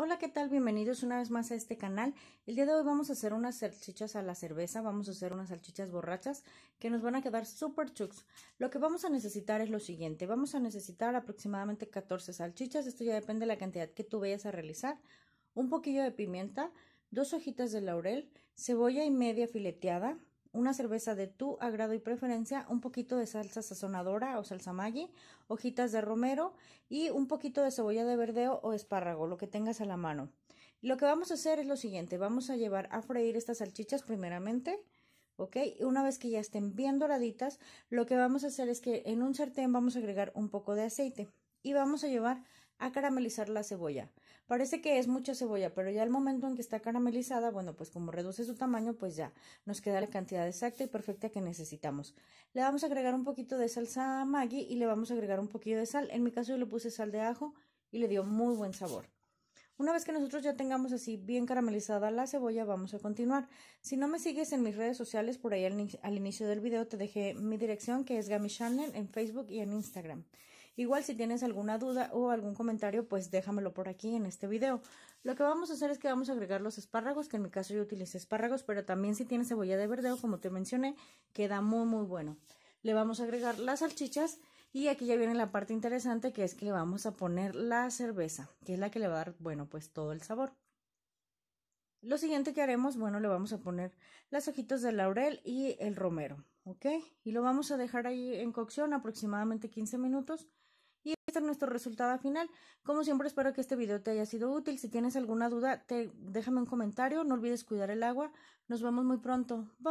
Hola, ¿qué tal? Bienvenidos una vez más a este canal. El día de hoy vamos a hacer unas salchichas a la cerveza, vamos a hacer unas salchichas borrachas que nos van a quedar super chux Lo que vamos a necesitar es lo siguiente, vamos a necesitar aproximadamente 14 salchichas, esto ya depende de la cantidad que tú vayas a realizar, un poquillo de pimienta, dos hojitas de laurel, cebolla y media fileteada, una cerveza de tu agrado y preferencia, un poquito de salsa sazonadora o salsa maggi, hojitas de romero y un poquito de cebolla de verdeo o espárrago, lo que tengas a la mano. Lo que vamos a hacer es lo siguiente, vamos a llevar a freír estas salchichas primeramente, ¿ok? Una vez que ya estén bien doraditas, lo que vamos a hacer es que en un sartén vamos a agregar un poco de aceite y vamos a llevar a caramelizar la cebolla. Parece que es mucha cebolla, pero ya al momento en que está caramelizada, bueno, pues como reduce su tamaño, pues ya nos queda la cantidad exacta y perfecta que necesitamos. Le vamos a agregar un poquito de salsa Maggi y le vamos a agregar un poquito de sal. En mi caso yo le puse sal de ajo y le dio muy buen sabor. Una vez que nosotros ya tengamos así bien caramelizada la cebolla, vamos a continuar. Si no me sigues en mis redes sociales, por ahí al, inicio del video te dejé mi dirección que es Gami Channel en Facebook y en Instagram. Igual si tienes alguna duda o algún comentario, pues déjamelo por aquí en este video. Lo que vamos a hacer es que vamos a agregar los espárragos, que en mi caso yo utilicé espárragos, pero también si tienes cebolla de verdeo, como te mencioné, queda muy muy bueno. Le vamos a agregar las salchichas y aquí ya viene la parte interesante que es que le vamos a poner la cerveza, que es la que le va a dar, bueno, pues todo el sabor. Lo siguiente que haremos, bueno, le vamos a poner las hojitas de laurel y el romero, ¿ok? Y lo vamos a dejar ahí en cocción aproximadamente 15 minutos. Y este es nuestro resultado final. Como siempre, espero que este video te haya sido útil. Si tienes alguna duda, déjame un comentario. No olvides cuidar el agua. Nos vemos muy pronto. Bye.